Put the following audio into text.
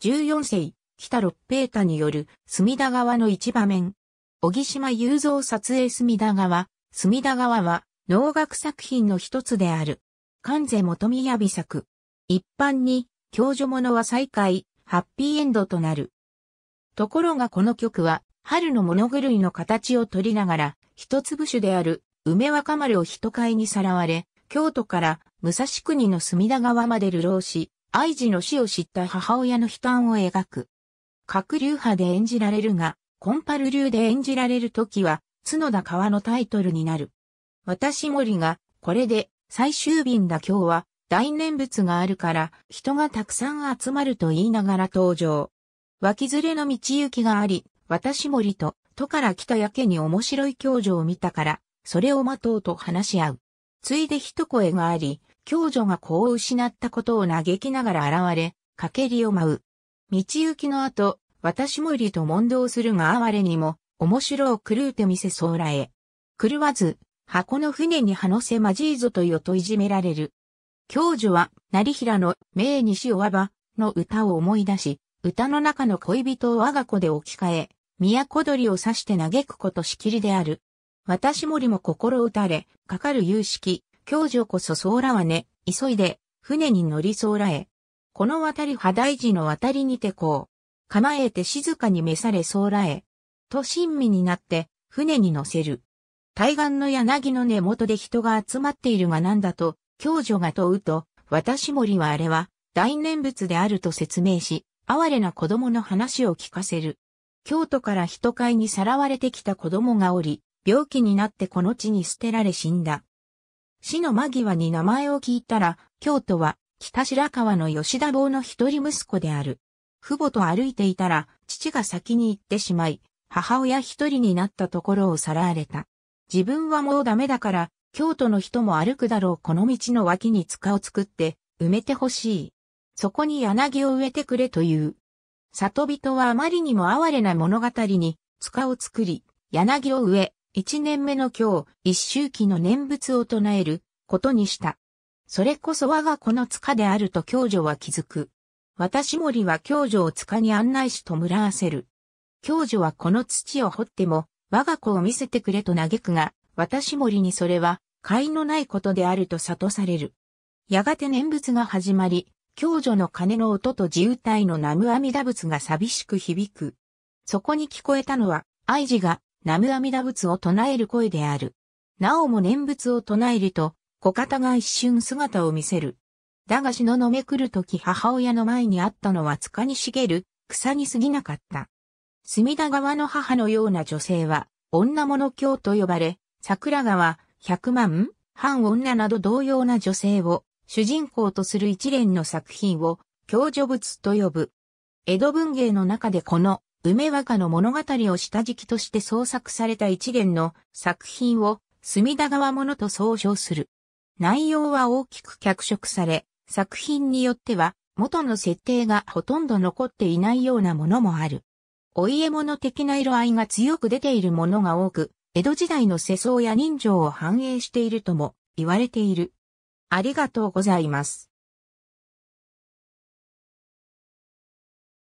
14世、北六平太による隅田川の一場面。小木島雄三撮影隅田川。隅田川は能楽作品の一つである。関税元宮美作。一般に、教授者は再会、ハッピーエンドとなる。ところがこの曲は、春の物狂いの形を取りながら、一粒種である梅若丸を人買いにさらわれ、京都から武蔵国の隅田川まで流浪し、愛児の死を知った母親の悲嘆を描く。各流派で演じられるが、コンパル流で演じられる時は、角田川のタイトルになる。私森が、これで、最終便だ今日は、大念仏があるから、人がたくさん集まると言いながら登場。脇連れの道行きがあり、私森と、都から来たやけに面白い教授を見たから、それを待とうと話し合う。ついで一声があり、共助が子を失ったことを嘆きながら現れ、かけりを舞う。道行きの後、私も入りと問答するが哀れにも、面白を狂うて見せそうらえ。狂わず、箱の船にはせまじいぞとよといじめられる。教授は、成平の、名にしおわば、の歌を思い出し、歌の中の恋人を我が子で置き換え、都鳥を刺して嘆くことしきりである。私森も心打たれ、かかる有識、共助こそソーラはね、急いで、船に乗りソーラへ。この渡り破大事の渡りにてこう。構えて静かに召されソーラへ。と親身になって、船に乗せる。対岸の柳の根元で人が集まっているがなんだと、共助が問うと、私森はあれは、大念仏であると説明し、哀れな子供の話を聞かせる。京都から人会にさらわれてきた子供がおり、病気になってこの地に捨てられ死んだ。死の間際に名前を聞いたら、京都は北白川の吉田坊の一人息子である。父母と歩いていたら、父が先に行ってしまい、母親一人になったところをさらわれた。自分はもうダメだから、京都の人も歩くだろうこの道の脇に塚を作って埋めてほしい。そこに柳を植えてくれという。里人はあまりにも哀れな物語に塚を作り、柳を植え、一年目の今日、一周期の念仏を唱えることにした。それこそ我が子の塚であると教女は気づく。私森は教女を塚に案内しとむらわせる。教女はこの土を掘っても、我が子を見せてくれと嘆くが、私森にそれは、甲のないことであると悟される。やがて念仏が始まり、教女の鐘の音と自由体の南無阿弥陀仏が寂しく響く。そこに聞こえたのは、愛児が南無阿弥陀仏を唱える声である。なおも念仏を唱えると、小方が一瞬姿を見せる。だが篠のめくるとき母親の前にあったのは塚に茂る、草に過ぎなかった。隅田川の母のような女性は、女物教と呼ばれ、桜川、百万、半女など同様な女性を、主人公とする一連の作品を、教助物と呼ぶ。江戸文芸の中でこの梅若の物語を下敷きとして創作された一連の作品を隅田川物と総称する。内容は大きく脚色され、作品によっては元の設定がほとんど残っていないようなものもある。お家物的な色合いが強く出ているものが多く、江戸時代の世相や人情を反映しているとも言われている。ありがとうございます。